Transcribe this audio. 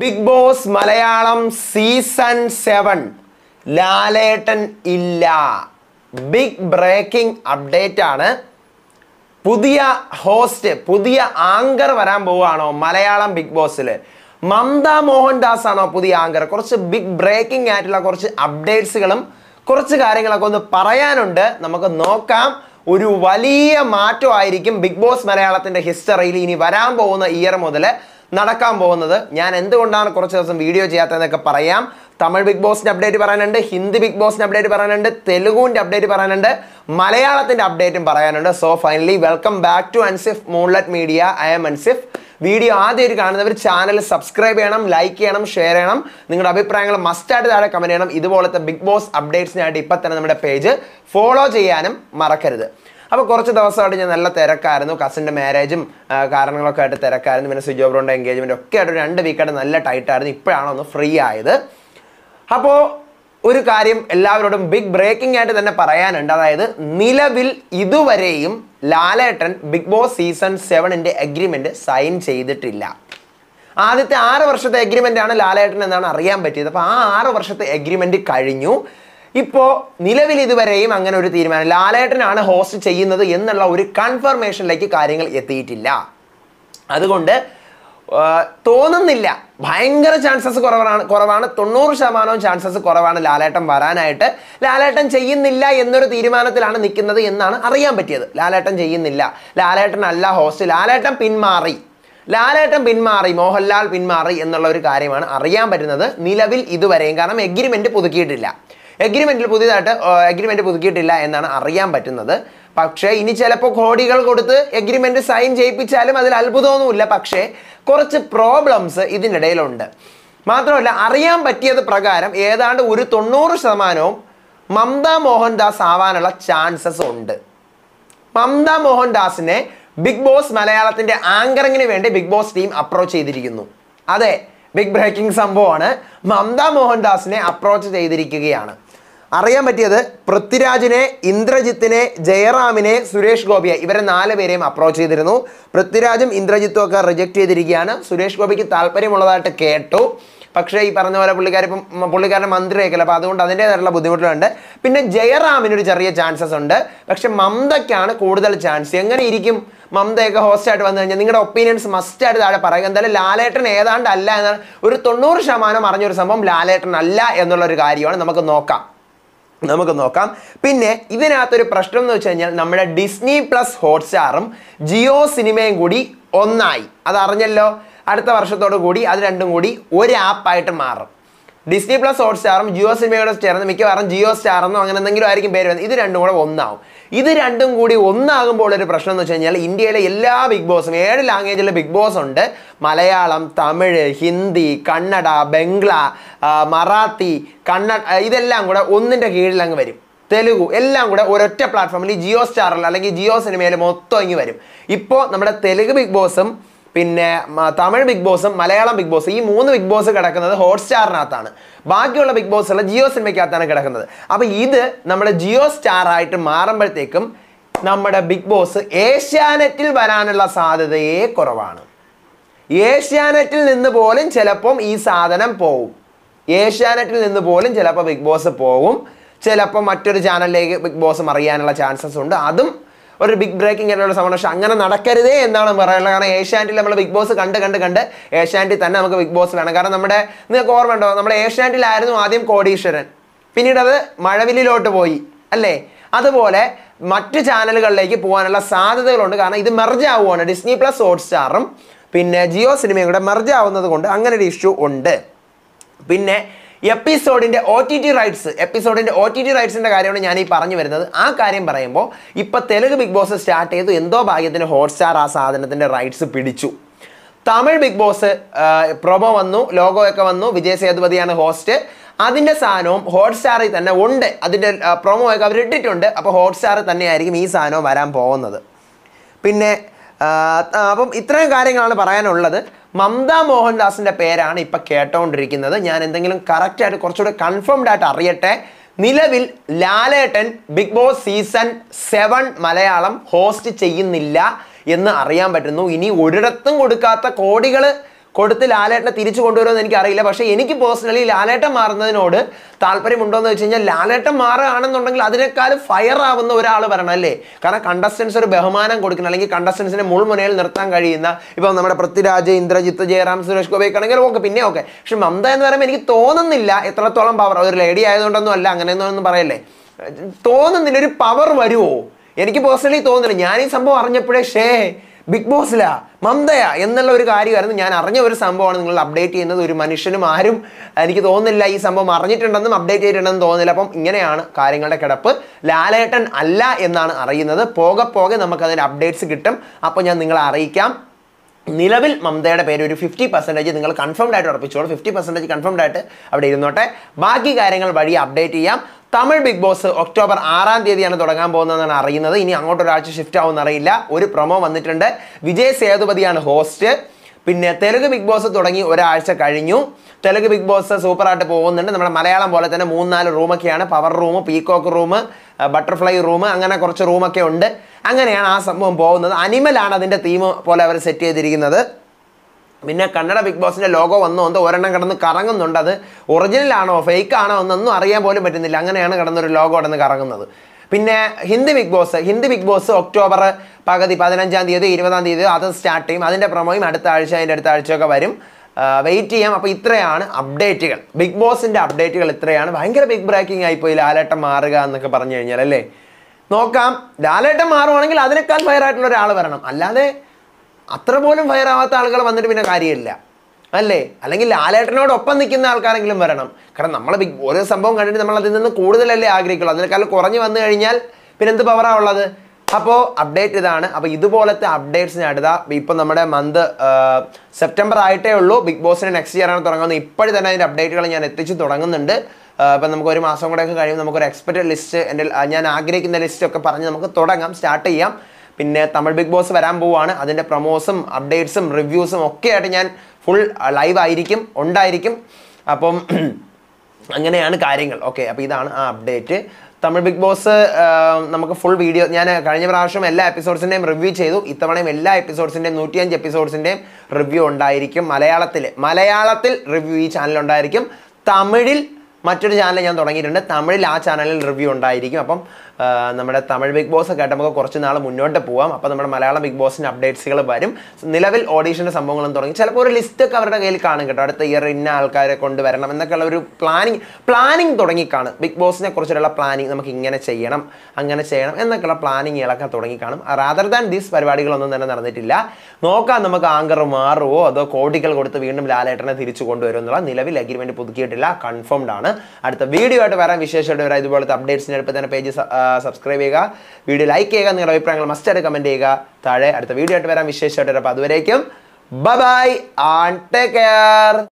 big Boss Malayalam season seven Lalettan ഇല്ല big breaking update ആണ് പുതിയ ഹോസ്റ്റ് പുതിയ ആങ്കർ വരാൻ പോവുകയാണോ മലയാളം ബിഗ് ബോസിൽ മമത മോഹൻദാസ് ആണോ പുതിയ ആങ്കർ കുറച്ച് ബിഗ് ബ്രേക്കിംഗ് ആയിട്ടുള്ള കുറച്ച് അപ്ഡേറ്റ്സുകളും കുറച്ച് കാര്യങ്ങളൊക്കെ ഒന്ന് പറയാനുണ്ട് നമുക്ക് നോക്കാം ഒരു വലിയ മാറ്റമായിരിക്കും ബിഗ് ബോസ് മലയാളത്തിൻ്റെ ഹിസ്റ്ററിയിൽ ഇനി വരാൻ പോകുന്ന ഇയർ മുതൽ നടക്കാൻ പോകുന്നത് ഞാൻ എന്തുകൊണ്ടാണ് കുറച്ച് ദിവസം വീഡിയോ ചെയ്യാത്തതെന്നൊക്കെ പറയാം തമിഴ് ബിഗ് ബോസിൻ്റെ അപ്ഡേറ്റ് പറയാനുണ്ട് ഹിന്ദി ബിഗ് ബോസിൻ്റെ അപ്ഡേറ്റ് പറയാനുണ്ട് തെലുഗുവിൻ്റെ അപ്ഡേറ്റ് പറയാനുണ്ട് മലയാളത്തിൻ്റെ അപ്ഡേറ്റും പറയാനുണ്ട് so finally welcome back to Ansif moonlet media I M Ansif video ആദ്യമായിട്ട് കാണുന്നവർ ചാനൽ സബ്സ്ക്രൈബ് ചെയ്യണം ലൈക്ക് ചെയ്യണം ഷെയർ ചെയ്യണം നിങ്ങളുടെ അഭിപ്രായങ്ങൾ മസ്റ്റായിട്ട് താഴെ കമൻറ്റ് ചെയ്യണം ഇതുപോലത്തെ ബിഗ് ബോസ് അപ്ഡേറ്റ്സിനായിട്ട് ഇപ്പം തന്നെ നമ്മുടെ പേജ് ഫോളോ ചെയ്യാനും മറക്കരുത് അപ്പോൾ കുറച്ച് ദിവസമായിട്ട് ഞാൻ നല്ല തിരക്കായിരുന്നു കസിന്റെ മാരേജും കാരണങ്ങളൊക്കെ ആയിട്ട് തിരക്കായിരുന്നു പിന്നെ സുജോ ബ്രോൻ്റെ എൻഗേജ്മെൻ്റ് ഒക്കെ ആയിട്ട് രണ്ട് വീക്കായിട്ട് നല്ല ടൈറ്റായിരുന്നു ഇപ്പോഴാണ് ഒന്ന് ഫ്രീ ആയത് അപ്പോൾ ഒരു കാര്യം എല്ലാവരോടും ബിഗ് ബ്രേക്കിംഗ് ആയിട്ട് തന്നെ പറയാനുണ്ട് അതായത് നിലവിൽ ഇതുവരെയും ലാലേട്ടൻ ബിഗ് ബോസ് സീസൺ സെവനിന്റെ അഗ്രിമെന്റ് സൈൻ ചെയ്തിട്ടില്ല ആദ്യത്തെ ആറ് വർഷത്തെ എഗ്രിമെൻ്റ് ആണ് ലാലേട്ടൻ എന്നാണ് അറിയാൻ പറ്റിയത് അപ്പോൾ ആ ആറ് വർഷത്തെ അഗ്രിമെന്റ് കഴിഞ്ഞു ഇപ്പോൾ നിലവിൽ ഇതുവരെയും അങ്ങനെ ഒരു തീരുമാനം ലാലേട്ടനാണ് ഹോസ്റ്റ് ചെയ്യുന്നത് എന്നുള്ള ഒരു കൺഫർമേഷനിലേക്ക് കാര്യങ്ങൾ എത്തിയിട്ടില്ല അതുകൊണ്ട് തോന്നുന്നില്ല ഭയങ്കര ചാൻസസ് കുറവാണ് കുറവാണ് തൊണ്ണൂറ് ശതമാനവും ചാൻസസ് കുറവാണ് ലാലേട്ടൻ വരാനായിട്ട് ലാലേട്ടൻ ചെയ്യുന്നില്ല എന്നൊരു തീരുമാനത്തിലാണ് നിൽക്കുന്നത് എന്നാണ് അറിയാൻ പറ്റിയത് ലാലേട്ടൻ ചെയ്യുന്നില്ല ലാലേട്ടൻ അല്ല ഹോസ്റ്റ് ലാലേട്ടൻ പിന്മാറി ലാലേട്ടൻ പിന്മാറി മോഹൻലാൽ പിന്മാറി എന്നുള്ള ഒരു കാര്യമാണ് അറിയാൻ പറ്റുന്നത് നിലവിൽ ഇതുവരെയും കാരണം എഗ്രിമെൻറ്റ് പുതുക്കിയിട്ടില്ല എഗ്രിമെന്റിൽ പുതിയതായിട്ട് എഗ്രിമെന്റ് പുതുക്കിയിട്ടില്ല എന്നാണ് അറിയാൻ പറ്റുന്നത് പക്ഷേ ഇനി ചിലപ്പോൾ കോടികൾ കൊടുത്ത് എഗ്രിമെൻറ്റ് സൈൻ ചെയ്യിപ്പിച്ചാലും അതിൽ അത്ഭുതമൊന്നുമില്ല പക്ഷേ കുറച്ച് പ്രോബ്ലംസ് ഇതിനിടയിലുണ്ട് മാത്രമല്ല അറിയാൻ പറ്റിയത് പ്രകാരം ഏതാണ്ട് ഒരു തൊണ്ണൂറ് ശതമാനവും മമത മോഹൻദാസ് ആവാനുള്ള ചാൻസസ് ഉണ്ട് മമത മോഹൻദാസിനെ ബിഗ് ബോസ് മലയാളത്തിൻ്റെ ആങ്കറിങ്ങിന് വേണ്ടി ബിഗ് ബോസ് ടീം അപ്രോച്ച് ചെയ്തിരിക്കുന്നു അതെ ബിഗ് ബ്രേക്കിംഗ് സംഭവമാണ് മമത മോഹൻദാസിനെ അപ്രോച്ച് ചെയ്തിരിക്കുകയാണ് അറിയാൻ പറ്റിയത് പൃഥ്വിരാജിനെ ഇന്ദ്രജിത്തിനെ ജയറാമിനെ സുരേഷ് ഗോപിയെ ഇവരെ നാല് പേരെയും അപ്രോച്ച് ചെയ്തിരുന്നു പൃഥ്വിരാജും ഇന്ദ്രജിത്തും ഒക്കെ റിജക്റ്റ് ചെയ്തിരിക്കുകയാണ് സുരേഷ് ഗോപിക്ക് താല്പര്യമുള്ളതായിട്ട് കേട്ടു പക്ഷേ ഈ പറഞ്ഞ പോലെ പുള്ളിക്കാരിപ്പം പുള്ളിക്കാരൻ മന്ത്രിയായിക്കല്ല അപ്പോൾ അതുകൊണ്ട് അതിൻ്റെതായിട്ടുള്ള ബുദ്ധിമുട്ടുകളുണ്ട് പിന്നെ ജയറാമിന് ഒരു ചെറിയ ചാൻസസ് ഉണ്ട് പക്ഷെ മമതയ്ക്കാണ് കൂടുതൽ ചാൻസ് എങ്ങനെ ഇരിക്കും മമതയൊക്കെ ഹോസ്റ്റായിട്ട് വന്നു കഴിഞ്ഞാൽ നിങ്ങളുടെ ഒപ്പീനിയൻസ് മസ്റ്റായിട്ട് താഴെ പറയുക എന്തായാലും ലാലേട്ടൻ ഏതാണ്ട് അല്ല എന്നാണ് ഒരു തൊണ്ണൂറ് ശതമാനം അറിഞ്ഞൊരു സംഭവം ലാലേട്ടൻ അല്ല എന്നുള്ളൊരു കാര്യമാണ് നമുക്ക് നോക്കാം നമുക്ക് നോക്കാം പിന്നെ ഇതിനകത്തൊരു പ്രശ്നം എന്ന് വെച്ച് കഴിഞ്ഞാൽ നമ്മുടെ ഡിസ്നി പ്ലസ് ഹോട്ട്സ്റ്റാറും ജിയോ സിനിമയും കൂടി ഒന്നായി അത് അറിഞ്ഞല്ലോ അടുത്ത വർഷത്തോടു കൂടി അത് രണ്ടും കൂടി ഒരു ആപ്പായിട്ട് മാറും ഡിസ്നി പ്ലസ് ഹോട്ട്സ്റ്റാറും ജിയോ സിനിമയോട് ചേർന്ന് മിക്കവാറും ജിയോ സ്റ്റാർ എന്നോ അങ്ങനെ എന്തെങ്കിലും ആയിരിക്കും പേര് വരുന്നത് ഇത് രണ്ടും കൂടെ ഒന്നാവും ഇത് രണ്ടും കൂടി ഒന്നാകുമ്പോൾ ഒരു പ്രശ്നം എന്ന് വെച്ച് കഴിഞ്ഞാൽ ഇന്ത്യയിലെ എല്ലാ ബിഗ് ബോസും ഏഴ് ലാംഗ്വേജിലെ ബിഗ് ബോസ് ഉണ്ട് മലയാളം തമിഴ് ഹിന്ദി കന്നഡ ബംഗ്ല മറാത്തി കന്നഡ ഇതെല്ലാം കൂടെ ഒന്നിൻ്റെ കീഴിൽ അങ്ങ് വരും തെലുഗു എല്ലാം കൂടെ ഒരൊറ്റ പ്ലാറ്റ്ഫോമിൽ ജിയോ സ്റ്റാറിൽ അല്ലെങ്കിൽ ജിയോ സിനിമയിൽ മൊത്തം ഇങ്ങ് വരും ഇപ്പോൾ നമ്മുടെ തെലുഗ് ബിഗ് ബോസും പിന്നെ തമിഴ് ബിഗ് ബോസും മലയാളം ബിഗ് ബോസ് ഈ മൂന്ന് ബിഗ് ബോസ് കിടക്കുന്നത് ഹോട്ട്സ്റ്റാറിനകത്താണ് ബാക്കിയുള്ള ബിഗ് ബോസ് ഉള്ള ജിയോ സിനിമയ്ക്കകത്താണ് കിടക്കുന്നത് അപ്പോൾ ഇത് നമ്മുടെ ജിയോ സ്റ്റാർ ആയിട്ട് മാറുമ്പോഴത്തേക്കും നമ്മുടെ ബിഗ് ബോസ് ഏഷ്യാനെറ്റിൽ വരാനുള്ള സാധ്യതയെ കുറവാണ് ഏഷ്യാനെറ്റിൽ നിന്ന് പോലും ചിലപ്പം ഈ സാധനം പോവും ഏഷ്യാനെറ്റിൽ നിന്ന് പോലും ചിലപ്പോൾ ബിഗ് ബോസ് പോവും ചിലപ്പോൾ മറ്റൊരു ചാനലിലേക്ക് ബിഗ് ബോസ് അറിയാനുള്ള ചാൻസസ് ഉണ്ട് അതും ഒരു ബിഗ് ബ്രേക്കിംഗ് എന്നുള്ള സംഭവം പക്ഷെ അങ്ങനെ നടക്കരുതേ എന്നാണ് പറയാനുള്ളത് കാരണം ഏഷ്യാനെറ്റിൽ നമ്മൾ ബിഗ് ബോസ് കണ്ട് കണ്ട് കണ്ട് ഏഷ്യാനെറ്റിൽ തന്നെ നമുക്ക് ബിഗ് ബോസ് വേണം കാരണം നമ്മുടെ നിങ്ങൾക്ക് ഓർമ്മ ഉണ്ടോ നമ്മുടെ ഏഷ്യാനെറ്റിലായിരുന്നു ആദ്യം കോടീശ്വരൻ പിന്നീട് അത് മഴവില്ലിലോട്ട് പോയി അല്ലേ അതുപോലെ മറ്റ് ചാനലുകളിലേക്ക് പോകാനുള്ള സാധ്യതകളുണ്ട് കാരണം ഇത് മെർജ് ആവുകയാണ് ഡിസ്നി പ്ലസ് ഹോട്ട്സ്റ്റാറും പിന്നെ ജിയോ സിനിമയും കൂടെ മെർജ് ആവുന്നത് കൊണ്ട് അങ്ങനെ ഒരു ഇഷ്യൂ ഉണ്ട് പിന്നെ എപ്പിസോഡിൻ്റെ ഒ ടി ടി റൈറ്റ്സ് എപ്പിസോഡിൻ്റെ ഒ ടി ടി റൈറ്റ്സിൻ്റെ കാര്യമാണ് ഞാൻ ഈ പറഞ്ഞു വരുന്നത് ആ കാര്യം പറയുമ്പോൾ ഇപ്പോൾ തെലുങ്ക് ബിഗ് ബോസ് സ്റ്റാർട്ട് ചെയ്തു എന്തോ ഭാഗ്യത്തിന് ഹോട്ട്സ്റ്റാർ ആ സാധനത്തിൻ്റെ റൈറ്റ്സ് പിടിച്ചു തമിഴ് ബിഗ് ബോസ് പ്രൊമോ വന്നു ലോഗോയൊക്കെ വന്നു വിജയ് സേതുപതിയാണ് ഹോസ്റ്റ് അതിൻ്റെ സാധനവും ഹോട്ട്സ്റ്റാറിൽ തന്നെ ഉണ്ട് അതിൻ്റെ പ്രൊമോയൊക്കെ അവർ ഇട്ടിട്ടുണ്ട് അപ്പോൾ ഹോട്ട്സ്റ്റാറിൽ തന്നെയായിരിക്കും ഈ സാധനവും വരാൻ പോകുന്നത് പിന്നെ അപ്പം ഇത്രയും കാര്യങ്ങളാണ് പറയാനുള്ളത് മമത മോഹൻദാസിൻ്റെ പേരാണ് ഇപ്പം കേട്ടോണ്ടിരിക്കുന്നത് ഞാൻ എന്തെങ്കിലും കറക്റ്റായിട്ട് കുറച്ചുകൂടെ കൺഫേംഡ് ആയിട്ട് അറിയട്ടെ നിലവിൽ Lalettan Big Boss season seven Malayalam host ചെയ്യുന്നില്ല എന്ന് അറിയാൻ പറ്റുന്നു ഇനി ഒരിടത്തും കൊടുക്കാത്ത കോടികൾ കൊടുത്ത് ലാലേട്ടനെ തിരിച്ചു കൊണ്ടുവരുമെന്ന് എനിക്ക് അറിയില്ല പക്ഷേ എനിക്ക് പേഴ്സണലി ലാലേട്ടൻ മാറുന്നതിനോട് താല്പര്യമുണ്ടോ എന്ന് വെച്ച് കഴിഞ്ഞാൽ ലാലേട്ടൻ മാറുകയാണെന്നുണ്ടെങ്കിൽ അതിനേക്കാളും ഫയർ ആവുന്ന ഒരാൾ വരണം അല്ലേ കാരണം കണ്ടസ്റ്റൻസ് ഒരു ബഹുമാനം കൊടുക്കണം അല്ലെങ്കിൽ കണ്ടസ്റ്റൻസിനെ മുൾമുനയിൽ നിർത്താൻ കഴിയുന്ന ഇപ്പം നമ്മുടെ പൃഥ്വിരാജ് ഇന്ദ്രജിത്ത് ജയറാം സുരേഷ് ഗോപിയൊക്കെ ആണെങ്കിൽ ഓക്കെ പിന്നെ ഓക്കെ പക്ഷെ മമത എന്ന് പറയുമ്പോൾ എനിക്ക് തോന്നുന്നില്ല എത്രത്തോളം പവർ ഒരു ലേഡി ആയതുകൊണ്ടൊന്നും അല്ല അങ്ങനെയൊന്നും പറയല്ലേ തോന്നുന്നില്ല ഒരു പവർ വരുമോ എനിക്ക് പേഴ്സണലി തോന്നുന്നില്ല ഞാൻ ഈ സംഭവം അറിഞ്ഞപ്പോഴേ ഷേ ബിഗ് ബോസിലാണ് മമതയ എന്നുള്ള ഒരു കാര്യമായിരുന്നു ഞാൻ അറിഞ്ഞ ഒരു സംഭവമാണ് നിങ്ങൾ അപ്ഡേറ്റ് ചെയ്യുന്നത് ഒരു മനുഷ്യനും ആരും എനിക്ക് തോന്നുന്നില്ല ഈ സംഭവം അറിഞ്ഞിട്ടുണ്ടെന്നും അപ്ഡേറ്റ് ചെയ്തിട്ടുണ്ടെന്നും തോന്നുന്നില്ല അപ്പം ഇങ്ങനെയാണ് കാര്യങ്ങളുടെ കിടപ്പ് ലാലേട്ടൻ അല്ല എന്നാണ് അറിയുന്നത് പോകെ പോകെ നമുക്കതിൻ്റെ അപ്ഡേറ്റ്സ് കിട്ടും അപ്പോൾ ഞാൻ നിങ്ങളെ അറിയിക്കാം നിലവിൽ മമതയുടെ പേര് ഒരു ഫിഫ്റ്റി പെർസെൻറ്റേജ് നിങ്ങൾ കൺഫേംഡ് ആയിട്ട് ഉറപ്പിച്ചോളൂ ഫിഫ്റ്റി പെർസെൻറ്റേജ് കൺഫേംഡ് ആയിട്ട് അവിടെ ഇരുന്നോട്ടെ ബാക്കി കാര്യങ്ങൾ വഴി അപ്ഡേറ്റ് ചെയ്യാം തമിഴ് ബിഗ് ബോസ് ഒക്ടോബർ ആറാം തീയതിയാണ് തുടങ്ങാൻ പോകുന്നതെന്നാണ് അറിയുന്നത് ഇനി അങ്ങോട്ട് ഒരാഴ്ച ഷിഫ്റ്റ് ആവുമെന്ന് അറിയില്ല ഒരു പ്രൊമോ വന്നിട്ടുണ്ട് വിജയ് സേതുപതിയാണ് ഹോസ്റ്റ് പിന്നെ തെലുഗ് ബിഗ് ബോസ് തുടങ്ങി ഒരാഴ്ച കഴിഞ്ഞു തെലുഗ് ബിഗ് ബോസ് സൂപ്പറായിട്ട് പോകുന്നുണ്ട് നമ്മുടെ മലയാളം പോലെ തന്നെ മൂന്നാല് റൂമൊക്കെയാണ് power room peacock room butterfly room അങ്ങനെ കുറച്ച് റൂമൊക്കെ ഉണ്ട് അങ്ങനെയാണ് ആ സംഭവം പോകുന്നത് അനിമലാണ് അതിൻ്റെ തീം പോലെ അവർ സെറ്റ് ചെയ്തിരിക്കുന്നത് പിന്നെ കന്നഡ ബിഗ് ബോസിൻ്റെ ലോഗോ വന്നു വന്ന് ഒരെണ്ണം കിടന്ന് കറങ്ങുന്നുണ്ട് അത് ഒറിജിനലാണോ ഫേക്കാണോ എന്നൊന്നും അറിയാൻ പോലും പറ്റുന്നില്ല അങ്ങനെയാണ് കിടന്നൊരു ലോഗോ കിടന്ന് കറങ്ങുന്നത് പിന്നെ Hindi Big Boss Hindi Big Boss October പകുതി പതിനഞ്ചാം തീയതി ഇരുപതാം തീയതി അത് സ്റ്റാർട്ട് ചെയ്യും അതിൻ്റെ പ്രൊമോയും അടുത്ത ആഴ്ച അതിൻ്റെ അടുത്ത ആഴ്ചയൊക്കെ വരും വെയിറ്റ് ചെയ്യാം അപ്പോൾ ഇത്രയാണ് അപ്ഡേറ്റുകൾ ബിഗ് ബോസിൻ്റെ അപ്ഡേറ്റുകൾ ഇത്രയാണ് ഭയങ്കര ബിഗ് ബ്രേക്കിംഗ് ആയിപ്പോയി ലാലേട്ടം മാറുക എന്നൊക്കെ പറഞ്ഞു കഴിഞ്ഞാൽ അല്ലേ നോക്കാം ലാലേട്ടം മാറുവാണെങ്കിൽ അതിനേക്കാൾ ഫയറായിട്ടുള്ള ഒരാൾ വരണം അല്ലാതെ അത്ര പോലും ഫയറാവാത്ത ആളുകൾ വന്നിട്ട് പിന്നെ കാര്യമില്ല അല്ലേ അല്ലെങ്കിൽ ലാലേട്ടനോടൊപ്പം നിൽക്കുന്ന ആൾക്കാരെങ്കിലും വരണം കാരണം നമ്മൾ ബിഗ് ഓരോ സംഭവം കണ്ടിട്ട് നമ്മൾ അതിൽ നിന്ന് കൂടുതലല്ലേ ആഗ്രഹിക്കുള്ളൂ അതിനേക്കാൾ കുറഞ്ഞു വന്നു കഴിഞ്ഞാൽ പിന്നെ എന്ത് പവറാ ഉള്ളത് അപ്പോൾ അപ്ഡേറ്റ് ഇതാണ് അപ്പോൾ ഇതുപോലത്തെ അപ്ഡേറ്റ്സ് അടുത്ത ഇപ്പം നമ്മുടെ മന്ത് സെപ്റ്റംബർ ആയിട്ടേ ഉള്ളൂ ബിഗ് ബോസിന് നെക്സ്റ്റ് ഇയറാണ് തുടങ്ങുന്നത് ഇപ്പോഴും തന്നെ അതിൻ്റെ അപ്ഡേറ്റുകൾ ഞാൻ എത്തിച്ച് തുടങ്ങുന്നുണ്ട് അപ്പം നമുക്ക് ഒരു മാസം കൂടെയൊക്കെ കഴിയുമ്പോൾ നമുക്കൊരു എക്സ്പെക്റ്റഡ് ലിസ്റ്റ് എൻ്റെ ഞാൻ ആഗ്രഹിക്കുന്ന ലിസ്റ്റൊക്കെ പറഞ്ഞ് നമുക്ക് തുടങ്ങാം സ്റ്റാർട്ട് ചെയ്യാം പിന്നെ തമിഴ് ബിഗ് ബോസ് വരാൻ പോവുകയാണ് അതിൻ്റെ പ്രൊമോസും അപ്ഡേറ്റ്സും റിവ്യൂസും ഒക്കെ ആയിട്ട് ഞാൻ ഫുൾ ലൈവ് ആയിരിക്കും ഉണ്ടായിരിക്കും അപ്പം അങ്ങനെയാണ് കാര്യങ്ങൾ ഓക്കെ അപ്പോൾ ഇതാണ് ആ അപ്ഡേറ്റ് തമിഴ് ബിഗ് ബോസ് നമുക്ക് ഫുൾ വീഡിയോ ഞാൻ കഴിഞ്ഞ പ്രാവശ്യം എല്ലാ എപ്പിസോഡ്സിൻ്റെയും റിവ്യൂ ചെയ്തു ഇത്തവണയും എല്ലാ എപ്പിസോഡ്സിൻ്റെയും നൂറ്റിയഞ്ച് എപ്പിസോഡ്സിൻ്റെയും റിവ്യൂ ഉണ്ടായിരിക്കും മലയാളത്തിൽ മലയാളത്തിൽ റിവ്യൂ ഈ ചാനൽ ഉണ്ടായിരിക്കും തമിഴിൽ മറ്റൊരു ചാനൽ ഞാൻ തുടങ്ങിയിട്ടുണ്ട് തമിഴിൽ ആ ചാനലിൽ റിവ്യൂ ഉണ്ടായിരിക്കും അപ്പം നമ്മുടെ തമിഴ് ബിഗ് ബോസ് ഒക്കെ ആയിട്ട് നമുക്ക് കുറച്ച് നാൾ മുന്നോട്ട് പോവാം അപ്പോൾ നമ്മുടെ മലയാളം ബിഗ് ബോസിൻ്റെ അപ്ഡേറ്റ്സുകൾ വരും നിലവിൽ ഓഡീഷൻ്റെ സംഭവങ്ങളും തുടങ്ങി ചിലപ്പോൾ ഒരു ലിസ്റ്റ് ഒക്കെ അവരുടെ കയ്യിൽ കാണും കേട്ടോ അടുത്ത ഇയർ ഇന്ന ആൾക്കാരെ കൊണ്ടുവരണം എന്നൊക്കെയുള്ള ഒരു പ്ലാനിങ് പ്ലാനിങ് തുടങ്ങിക്കാണും ബിഗ് ബോസിനെ കുറിച്ചുള്ള പ്ലാനിങ് നമുക്ക് ഇങ്ങനെ ചെയ്യണം അങ്ങനെ ചെയ്യണം എന്നൊക്കെയുള്ള പ്ലാനിങ്ങുകളൊക്കെ തുടങ്ങിക്കാണും റാദർ ദാൻ ദീസ് പരിപാടികളൊന്നും തന്നെ നടന്നിട്ടില്ല നോക്കാം നമുക്ക് ആങ്കർ മാറുമോ അതോ കോടികൾ കൊടുത്ത് വീണ്ടും ലാലേട്ടനെ തിരിച്ചു കൊണ്ടുവരും എന്നുള്ള നിലവിൽ അഗ്രിമെൻറ്റ് പുതുക്കിയിട്ടില്ല കൺഫേംഡ് ആണ് അടുത്ത വീഡിയോ ആയിട്ട് വരാൻ വിശേഷമായിട്ട് വരാം ഇതുപോലത്തെ അപ്ഡേറ്റ്സിന് തന്നെ പേജ് സബ്സ്ക്രൈബ് ചെയ്യുക വീഡിയോ ലൈക്ക് ചെയ്യുക നിങ്ങളുടെ അഭിപ്രായങ്ങൾ മസ്റ്റായിട്ട് കമൻറ്റ് ചെയ്യുക താഴെ അടുത്ത വീഡിയോ ആയിട്ട് വരാൻ വിശേഷമായിട്ട് അപ്പോൾ അതുവരേക്കും bye bye and take care